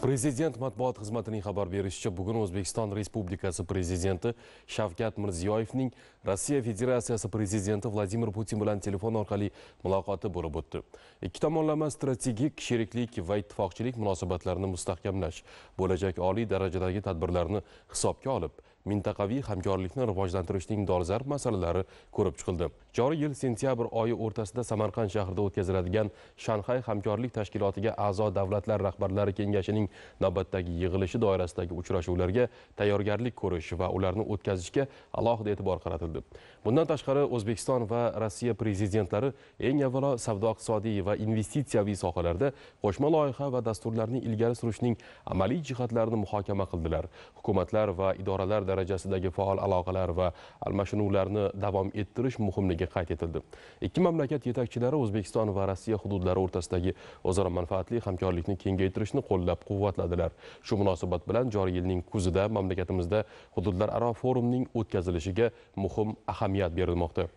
Prezident matbuot xizmatining xabar berishicha, bugun O'zbekiston Respublikasi prezidenti Shavkat Mirziyoyevning Rossiya Federatsiyasi prezidenti Vladimir Putin bilan telefon orqali muloqoti bo'lib o'tdi. Ikki tomonlama strategik sheriklik va ittifoqchilik munosabatlarini mustahkamlash, bo'lajak oliy darajadagi tadbirlarni hisobga olib, mintaqaviy hamkorlikni rivojlantirishning dolzarb masalalari ko'rib chiqildi. joriy yil sentyabr oyi o'rtasida samarqand shahrida o'tkaziladigan shanxay hamkorlik tashkilotiga a'zo davlatlar rahbarlari kengashining navbatdagi yig'ilishi doirasidagi uchrashuvlarga tayyorgarlik ko'rish va ularni o'tkazishga alohida e'tibor qaratildi bundan tashqari o'zbekiston va rossiya prezidentlari eng avvalo savdo iqtisodiy va investitsiyaviy sohalarda qo'shma loyiha va dasturlarni ilgari surishning amaliy jihatlarini muhokama qildilar hukumatlar va idoralar darajasidagi faol aloqalar va almashinuvlarni davom ettirish muhimligi ekanligi qayd etildi ikki mamlakat yetakchilari o'zbekiston va rossiya hududlari o'rtasidagi o'zaro manfaatli hamkorlikni kengaytirishni qo'llab quvvatladilar shu munosabat bilan joriy yilning kuzida mamlakatimizda hududlararo forumning o'tkazilishiga muhim ahamiyat berilmoqda